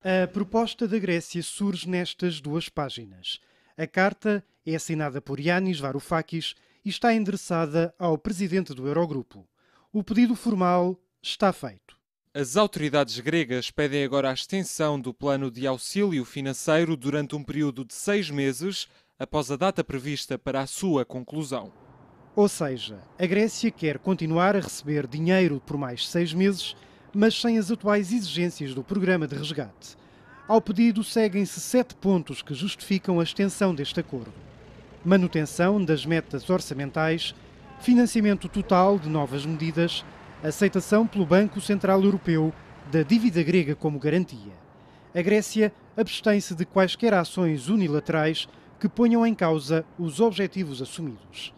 A proposta da Grécia surge nestas duas páginas. A carta é assinada por Yanis Varoufakis e está endereçada ao presidente do Eurogrupo. O pedido formal está feito. As autoridades gregas pedem agora a extensão do plano de auxílio financeiro durante um período de seis meses após a data prevista para a sua conclusão. Ou seja, a Grécia quer continuar a receber dinheiro por mais seis meses mas sem as atuais exigências do programa de resgate. Ao pedido, seguem-se sete pontos que justificam a extensão deste acordo: manutenção das metas orçamentais, financiamento total de novas medidas, aceitação pelo Banco Central Europeu da dívida grega como garantia. A Grécia abstém-se de quaisquer ações unilaterais que ponham em causa os objetivos assumidos.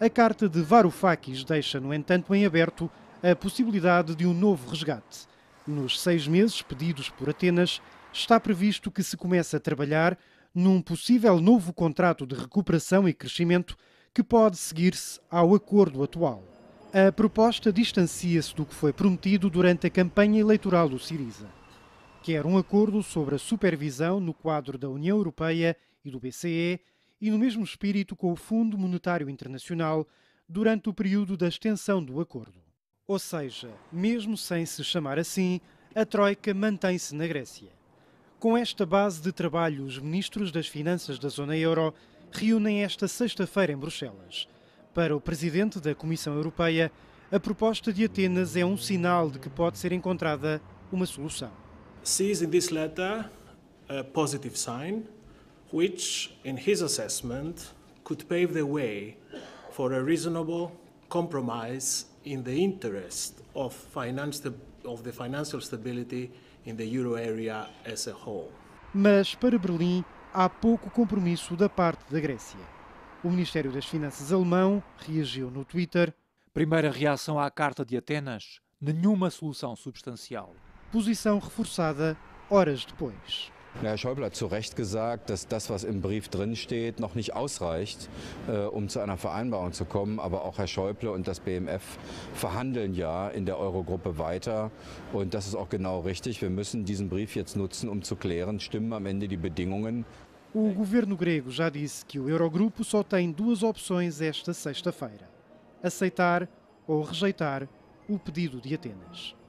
A carta de Varoufakis deixa, no entanto, em aberto a possibilidade de um novo resgate. Nos seis meses pedidos por Atenas, está previsto que se comece a trabalhar num possível novo contrato de recuperação e crescimento que pode seguir-se ao acordo atual. A proposta distancia-se do que foi prometido durante a campanha eleitoral do Siriza. Quer um acordo sobre a supervisão no quadro da União Europeia e do BCE e no mesmo espírito com o Fundo Monetário Internacional durante o período da extensão do acordo. Ou seja, mesmo sem se chamar assim, a Troika mantém-se na Grécia. Com esta base de trabalho, os ministros das Finanças da zona euro reúnem esta sexta-feira em Bruxelas. Para o presidente da Comissão Europeia, a proposta de Atenas é um sinal de que pode ser encontrada uma solução. Sees in this letter a positive sign, which, in his assessment, could pave the way for a reasonable compromise in the interest of, finance, of the financial stability in the euro area as a whole. Mas para Berlim há pouco compromisso da parte da Grécia. O Ministério das Finanças alemão reagiu no Twitter. Primeira reação à carta de Atenas: nenhuma solução substancial. Posição reforçada horas depois. Ja, Herr Schäuble hat zu Recht gesagt, dass das, was im Brief drinsteht, noch nicht ausreicht, äh, um zu einer Vereinbarung zu kommen. Aber auch Herr Schäuble und das BMF verhandeln ja in der Eurogruppe weiter. Und das ist auch genau richtig. Wir müssen diesen Brief jetzt nutzen, um zu klären, stimmen am Ende die Bedingungen. O governo grego já disse que o Eurogrupo só tem duas opções esta sexta-feira: aceitar ou rejeitar o pedido de Atenas.